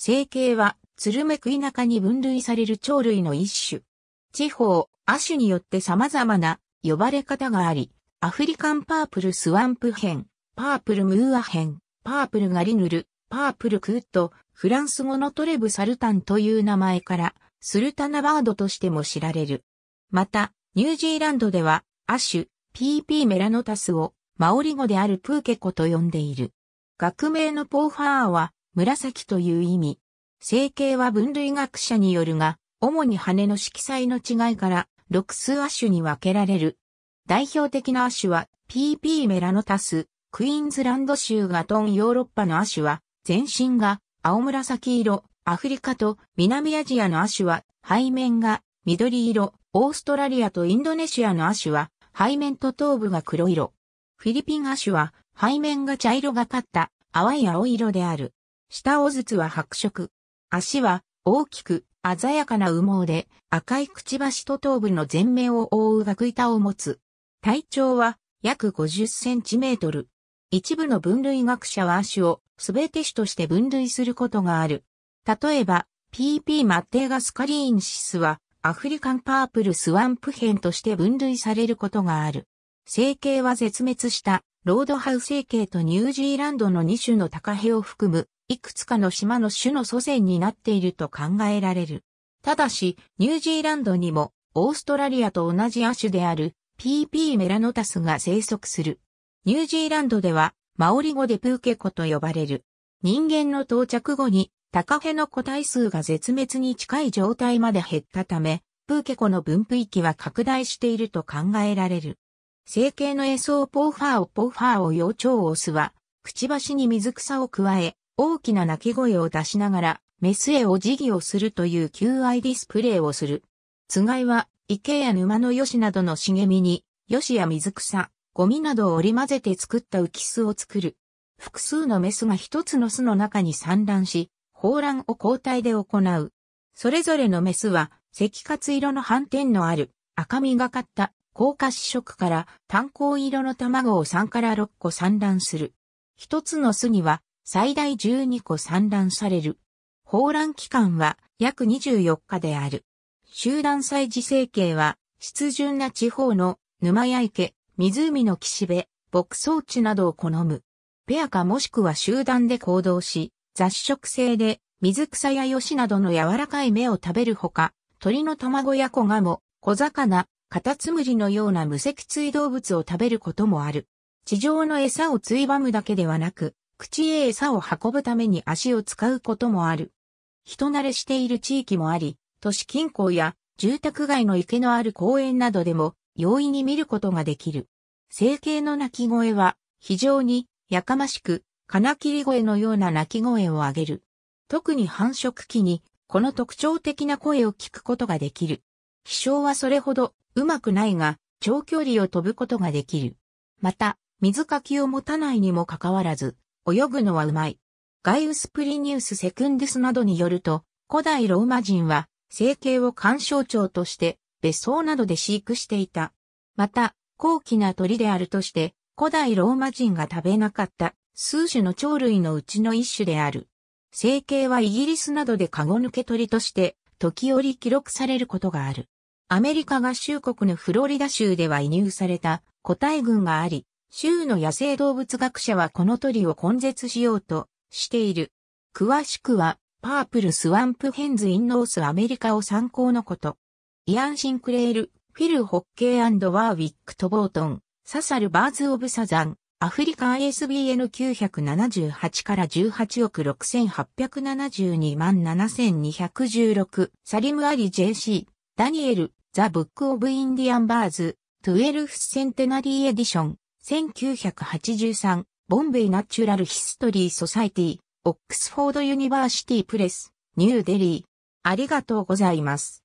成形は、ツルメクイナカに分類される鳥類の一種。地方、亜種によって様々な呼ばれ方があり、アフリカンパープルスワンプ編、パープルムーア編、パープルガリヌル、パープルクート、フランス語のトレブサルタンという名前から、スルタナバードとしても知られる。また、ニュージーランドでは、亜種、PP メラノタスを、マオリ語であるプーケコと呼んでいる。学名のポーファーは、紫という意味。成形は分類学者によるが、主に羽の色彩の違いから、六数亜種に分けられる。代表的な亜種は、PP メラノタス、クイーンズランド州ガトンヨーロッパの亜種は、全身が青紫色、アフリカと南アジアの亜種は、背面が緑色、オーストラリアとインドネシアの亜種は、背面と頭部が黒色。フィリピン亜種は、背面が茶色がかった、淡い青色である。下尾筒は白色。足は大きく鮮やかな羽毛で赤いくちばしと頭部の全面を覆う額板を持つ。体長は約50センチメートル。一部の分類学者は足をすべて種として分類することがある。例えば、PP マッテーガスカリーンシスはアフリカンパープルスワンプ編として分類されることがある。成形は絶滅したロードハウ成形とニュージーランドの2種の高ヘを含むいくつかの島の種の祖先になっていると考えられる。ただし、ニュージーランドにも、オーストラリアと同じ亜種である PP メラノタスが生息する。ニュージーランドでは、マオリ語でプーケコと呼ばれる。人間の到着後に、タカヘの個体数が絶滅に近い状態まで減ったため、プーケコの分布域は拡大していると考えられる。成形のエソーポーファーをポーファーを幼鳥オスは、くちばしに水草を加え、大きな鳴き声を出しながら、メスへお辞儀をするという求愛ディスプレイをする。つがいは、池や沼のヨシなどの茂みに、ヨシや水草、ゴミなどを織り混ぜて作った浮き巣を作る。複数のメスが一つの巣の中に産卵し、放卵を交代で行う。それぞれのメスは、赤褐色の斑点のある、赤みがかった高褐色から炭鉱色の卵を3から6個産卵する。一つの巣には最大12個産卵される。放卵期間は約24日である。集団祭事生形は、湿潤な地方の沼や池、湖の岸辺、牧草地などを好む。ペアかもしくは集団で行動し、雑食性で水草やヨシなどの柔らかい芽を食べるほか、鳥の卵や子ガモ、小魚、カタツムリのような無脊椎動物を食べることもある。地上の餌をついばむだけではなく、口へ餌を運ぶために足を使うこともある。人慣れしている地域もあり、都市近郊や住宅街の池のある公園などでも容易に見ることができる。成形の鳴き声は非常にやかましく金切り声のような鳴き声を上げる。特に繁殖期にこの特徴的な声を聞くことができる。飛翔はそれほどうまくないが長距離を飛ぶことができる。また、水かきを持たないにもかかわらず、泳ぐのはうまい。ガイウス・プリニウス・セクンデスなどによると、古代ローマ人は、生計を干賞鳥として、別荘などで飼育していた。また、高貴な鳥であるとして、古代ローマ人が食べなかった数種の鳥類のうちの一種である。生計はイギリスなどでカゴ抜け鳥として、時折記録されることがある。アメリカ合衆国のフロリダ州では移入された個体群があり、州の野生動物学者はこの鳥を根絶しようとしている。詳しくは、パープルスワンプヘンズインノースアメリカを参考のこと。イアン・シンクレール、フィル・ホッケーワーウィック・トボートン、ササル・バーズ・オブ・サザン、アフリカ ISBN978 から18億6872万7216、サリム・アリ JC、ダニエル、ザ・ブック・オブ・インディアン・バーズ、12th フ・センテナリー・エディション、1983、ボンベイナチュラルヒストリーソサイティ、オックスフォードユニバーシティプレス、ニューデリー。ありがとうございます。